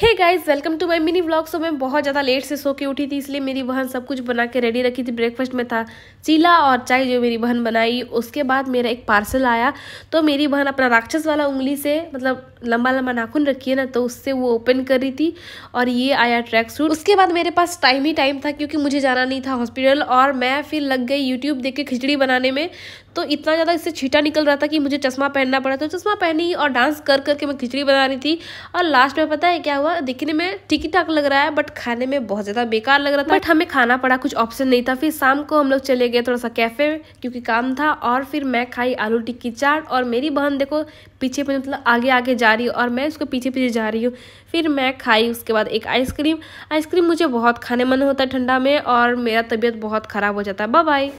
hey guys welcome to my mini vlog so मैं बहुत ज़्यादा लेट से सो के उठी थी इसलिए मेरी बहन सब कुछ बना के रेडी रखी थी ब्रेकफास्ट में था चीला और चाय जो मेरी बहन बनाई उसके बाद मेरा एक पार्सल आया तो मेरी बहन अपना राक्षस वाला उंगली से मतलब लंबा लंबा नाखून रखी है ना तो उससे वो ओपन कर रही थी और ये आया ट्रैक सूट उसके बाद मेरे पास टाइम ही टाइम था क्योंकि मुझे जाना नहीं था हॉस्पिटल और मैं फिर लग गई यूट्यूब देख के खिचड़ी बनाने में तो इतना ज़्यादा इससे छीटा निकल रहा था कि मुझे चश्मा पहनना पड़ा तो चश्मा पहनी और डांस कर करके मैं खिचड़ी बना रही थी और लास्ट में पता है क्या हुआ दिखने में ठीक ठाक लग रहा है बट खाने में बहुत ज़्यादा बेकार लग रहा था बट हमें खाना पड़ा कुछ ऑप्शन नहीं था फिर शाम को हम लोग चले गए थोड़ा सा कैफ़े क्योंकि काम था और फिर मैं खाई आलू टिक्की चाट और मेरी बहन देखो पीछे पीछे मतलब आगे आगे जा रही हूँ और मैं उसको पीछे पीछे जा रही हूँ फिर मैं खाई उसके बाद एक आइसक्रीम आइसक्रीम मुझे बहुत खाने मन होता है ठंडा में और मेरा तबीयत बहुत ख़राब हो जाता है बाय